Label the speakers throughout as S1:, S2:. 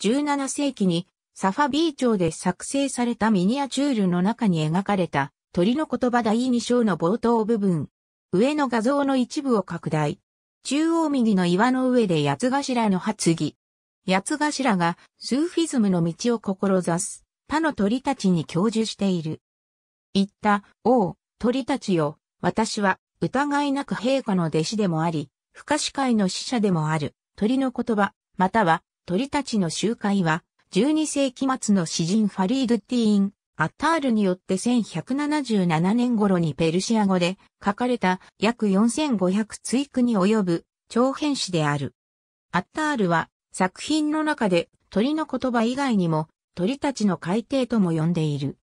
S1: 17世紀にサファビー町で作成されたミニアチュールの中に描かれた鳥の言葉第2章の冒頭部分。上の画像の一部を拡大。中央右の岩の上で八頭の発議。八頭がスーフィズムの道を志す他の鳥たちに教授している。言った、おう、鳥たちよ、私は疑いなく陛下の弟子でもあり、不可視界の使者でもある、鳥の言葉、または鳥たちの集会は、12世紀末の詩人ファリード・ティーン、アッタールによって1177年頃にペルシア語で書かれた約4500追句に及ぶ長編詩である。アッタールは作品の中で鳥の言葉以外にも鳥たちの海底とも呼んでいる。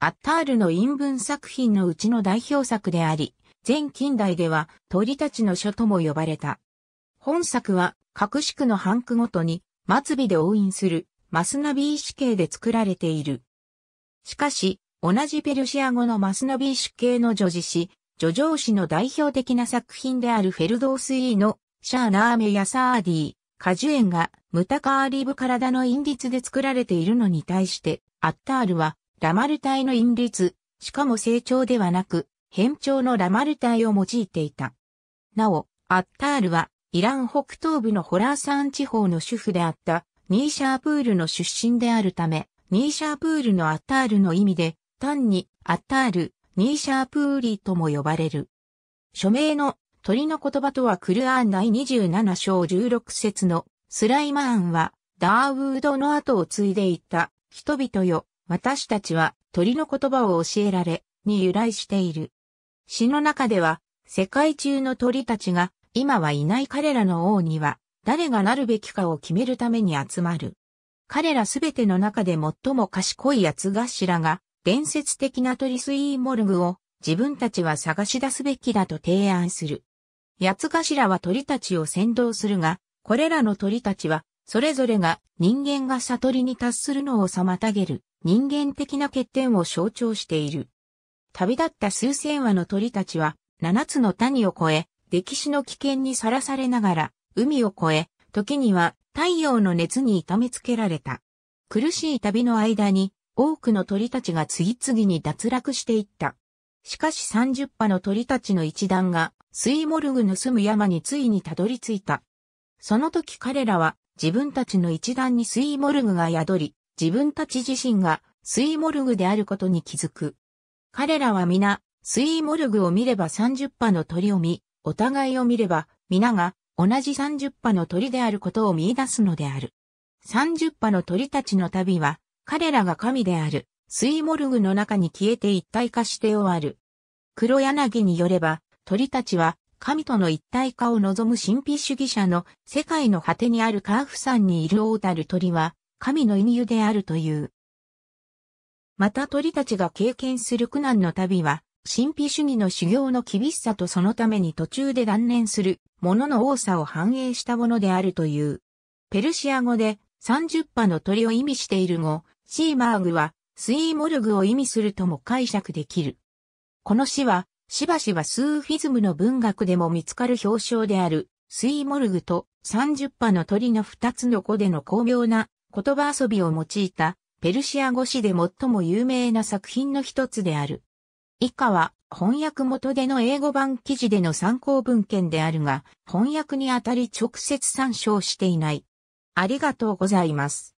S1: アッタールの陰文作品のうちの代表作であり、全近代では鳥たちの書とも呼ばれた。本作は各宿の半句ごとに末尾で押印するマスナビー主形で作られている。しかし、同じペルシア語のマスナビー主形の女子詩、女上詩の代表的な作品であるフェルドースイーのシャーナーメヤサーディー、果樹園がムタカーリブ体の韻律で作られているのに対して、アッタールはラマル体の韻律、しかも成長ではなく、変調のラマル体を用いていた。なお、アッタールはイラン北東部のホラーサン地方の主婦であったニーシャープールの出身であるため、ニーシャープールのアッタールの意味で、単にアッタール、ニーシャープーリーとも呼ばれる。署名の鳥の言葉とはクルアーン第27章16節のスライマーンはダーウードの後を継いでいった人々よ、私たちは鳥の言葉を教えられに由来している。詩の中では世界中の鳥たちが今はいない彼らの王には、誰がなるべきかを決めるために集まる。彼らすべての中で最も賢い奴頭が、伝説的なトリスイーモルグを自分たちは探し出すべきだと提案する。八つ頭は鳥たちを先導するが、これらの鳥たちは、それぞれが人間が悟りに達するのを妨げる人間的な欠点を象徴している。旅立った数千羽の鳥たちは、七つの谷を越え、歴史の危険にさらされながら、海を越え、時には太陽の熱に痛めつけられた。苦しい旅の間に、多くの鳥たちが次々に脱落していった。しかし30羽の鳥たちの一団が、スイモルグの住む山についにたどり着いた。その時彼らは、自分たちの一団にスイモルグが宿り、自分たち自身がスイモルグであることに気づく。彼らは皆、スイモルグを見れば30羽の鳥を見、お互いを見れば、皆が同じ30羽の鳥であることを見出すのである。30羽の鳥たちの旅は、彼らが神である、スイモルグの中に消えて一体化して終わる。黒柳によれば、鳥たちは、神との一体化を望む神秘主義者の世界の果てにあるカーフ山にいる大たる鳥は、神の意味であるという。また鳥たちが経験する苦難の旅は、神秘主義の修行の厳しさとそのために途中で断念するものの多さを反映したものであるという。ペルシア語で30羽の鳥を意味している語、シーマーグはスイーモルグを意味するとも解釈できる。この詩は、しばしばスーフィズムの文学でも見つかる表彰である、スイーモルグと30羽の鳥の2つの語での巧妙な言葉遊びを用いた、ペルシア語詩で最も有名な作品の一つである。以下は翻訳元での英語版記事での参考文献であるが、翻訳にあたり直接参照していない。ありがとうございます。